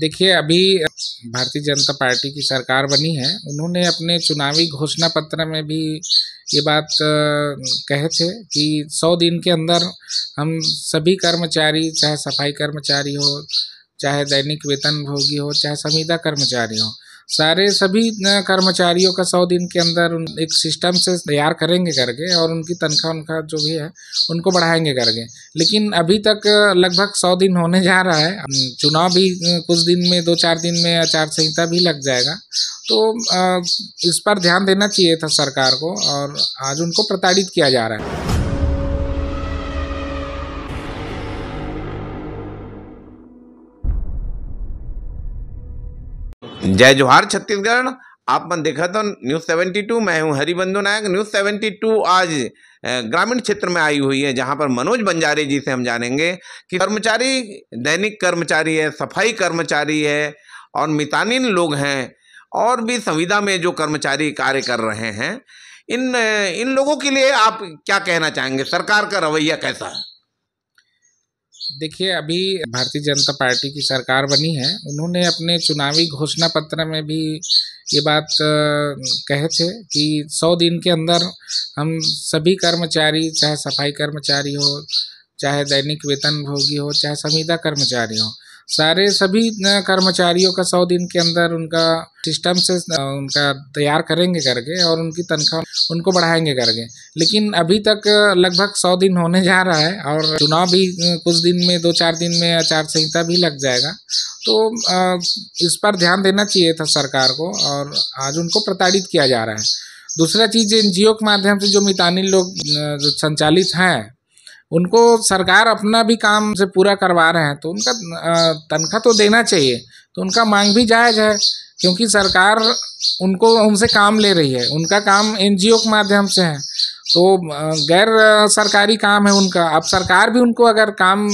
देखिए अभी भारतीय जनता पार्टी की सरकार बनी है उन्होंने अपने चुनावी घोषणा पत्र में भी ये बात कहे थे कि सौ दिन के अंदर हम सभी कर्मचारी चाहे सफाई कर्मचारी हो चाहे दैनिक वेतन भोगी हो चाहे संविदा कर्मचारी हो सारे सभी कर्मचारियों का सौ दिन के अंदर एक सिस्टम से तैयार करेंगे करके और उनकी तनख्वाह उनका जो भी है उनको बढ़ाएंगे करके लेकिन अभी तक लगभग सौ दिन होने जा रहा है चुनाव भी कुछ दिन में दो चार दिन में आचार संहिता भी लग जाएगा तो इस पर ध्यान देना चाहिए था सरकार को और आज उनको प्रताड़ित किया जा रहा है जय जोहार छत्तीसगढ़ आप मन देखा तो न्यूज़ सेवेंटी टू मैं हूँ Haribandhu Nayak news seventy two आज ग्रामीण क्षेत्र में आई हुई है जहाँ पर मनोज बंजारे जी से हम जानेंगे कि कर्मचारी दैनिक कर्मचारी है सफाई कर्मचारी है और मितानिन लोग हैं और भी संविदा में जो कर्मचारी कार्य कर रहे हैं इन इन लोगों के लिए आप क्या कहना चाहेंगे सरकार का रवैया कैसा है देखिए अभी भारतीय जनता पार्टी की सरकार बनी है उन्होंने अपने चुनावी घोषणा पत्र में भी ये बात कहे थे कि सौ दिन के अंदर हम सभी कर्मचारी चाहे सफाई कर्मचारी हो चाहे दैनिक वेतनभोगी हो चाहे संविदा कर्मचारी हो सारे सभी कर्मचारियों का सौ दिन के अंदर उनका सिस्टम से उनका तैयार करेंगे करके और उनकी तनख्वाह उनको बढ़ाएंगे करके लेकिन अभी तक लगभग सौ दिन होने जा रहा है और चुनाव भी कुछ दिन में दो चार दिन में आचार संहिता भी लग जाएगा तो इस पर ध्यान देना चाहिए था सरकार को और आज उनको प्रताड़ित किया जा रहा है दूसरा चीज़ एन के माध्यम से जो मितानी लोग संचालित हैं उनको सरकार अपना भी काम से पूरा करवा रहे हैं तो उनका तनख्वाह तो देना चाहिए तो उनका मांग भी जायज़ है क्योंकि सरकार उनको उनसे काम ले रही है उनका काम एन के माध्यम से है तो गैर सरकारी काम है उनका अब सरकार भी उनको अगर काम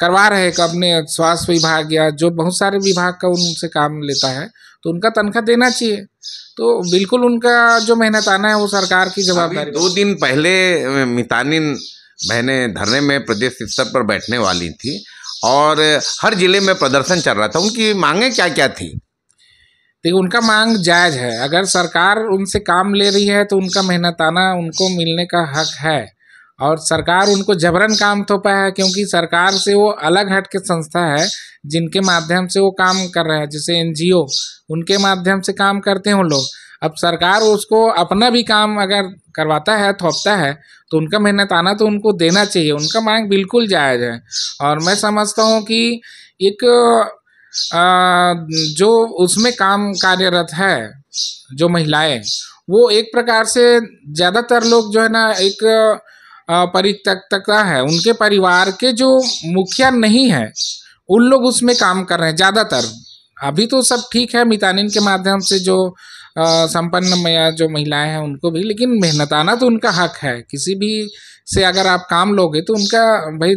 करवा रहे अपने स्वास्थ्य विभाग या जो बहुत सारे विभाग का उनसे काम लेता है तो उनका तनख्वाह देना चाहिए तो बिल्कुल उनका जो मेहनत आना है वो सरकार की जवाबदारी दो दिन पहले मितानिन बहनें धरने में प्रदेश स्तर पर बैठने वाली थी और हर ज़िले में प्रदर्शन चल रहा था उनकी मांगें क्या क्या थी देखिए उनका मांग जायज़ है अगर सरकार उनसे काम ले रही है तो उनका मेहनताना उनको मिलने का हक है और सरकार उनको जबरन काम थोपा है क्योंकि सरकार से वो अलग हट के संस्था है जिनके माध्यम से वो काम कर रहे हैं जैसे एन उनके माध्यम से काम करते हैं वो लोग अब सरकार उसको अपना भी काम अगर करवाता है थोपता है तो उनका मेहनत आना तो उनको देना चाहिए उनका मांग बिल्कुल जायज़ है और मैं समझता हूँ कि एक आ, जो उसमें काम कार्यरत है जो महिलाएं वो एक प्रकार से ज़्यादातर लोग जो है ना एक परित्यक्तता है उनके परिवार के जो मुखिया नहीं है उन लोग उसमें काम कर रहे हैं ज़्यादातर अभी तो सब ठीक है मितानिन के माध्यम से जो मैया जो महिलाएं हैं उनको भी लेकिन मेहनत आना तो उनका हक है किसी भी से अगर आप काम लोगे तो उनका भाई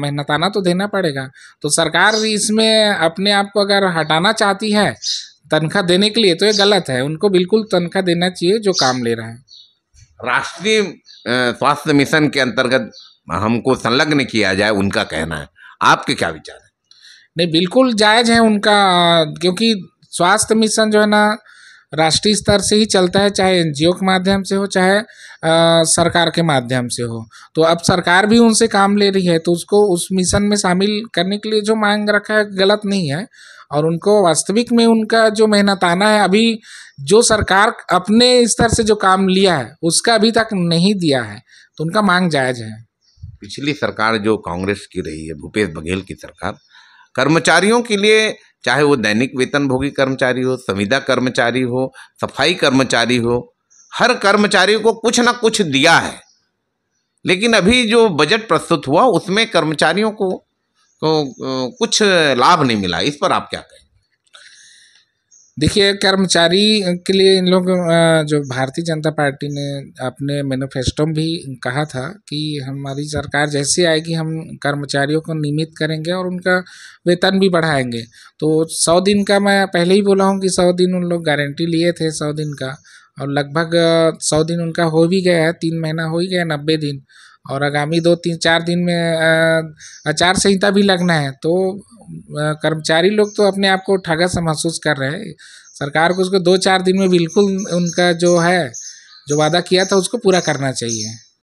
मेहनत आना तो देना पड़ेगा तो सरकार इसमें अपने आप को अगर हटाना चाहती है तनख्वाह देने के लिए तो ये गलत है उनको बिल्कुल तनख्वाह देना चाहिए जो काम ले रहा है राष्ट्रीय स्वास्थ्य मिशन के अंतर्गत हमको संलग्न किया जाए उनका कहना है आपके क्या विचार है नहीं बिल्कुल जायज़ है उनका क्योंकि स्वास्थ्य मिशन जो है ना राष्ट्रीय स्तर से ही चलता है चाहे एन के माध्यम से हो चाहे आ, सरकार के माध्यम से हो तो अब सरकार भी उनसे काम ले रही है तो उसको उस मिशन में शामिल करने के लिए जो मांग रखा है गलत नहीं है और उनको वास्तविक में उनका जो मेहनत आना है अभी जो सरकार अपने स्तर से जो काम लिया है उसका अभी तक नहीं दिया है तो उनका मांग जायज है पिछली सरकार जो कांग्रेस की रही है भूपेश बघेल की सरकार कर्मचारियों के लिए चाहे वो दैनिक वेतनभोगी कर्मचारी हो संविदा कर्मचारी हो सफाई कर्मचारी हो हर कर्मचारी को कुछ ना कुछ दिया है लेकिन अभी जो बजट प्रस्तुत हुआ उसमें कर्मचारियों को, को कुछ लाभ नहीं मिला इस पर आप क्या कहें देखिए कर्मचारी के लिए इन लोग जो भारतीय जनता पार्टी ने अपने मैनिफेस्टो में भी कहा था कि हमारी सरकार जैसे आएगी हम कर्मचारियों को नियमित करेंगे और उनका वेतन भी बढ़ाएंगे तो सौ दिन का मैं पहले ही बोला हूँ कि सौ दिन उन लोग गारंटी लिए थे सौ दिन का और लगभग सौ दिन उनका हो भी गया है तीन महीना हो ही गया नब्बे दिन और आगामी दो तीन चार दिन में आचार संहिता भी लगना है तो कर्मचारी लोग तो अपने आप को ठगा सा महसूस कर रहे हैं सरकार को उसको दो चार दिन में बिल्कुल उनका जो है जो वादा किया था उसको पूरा करना चाहिए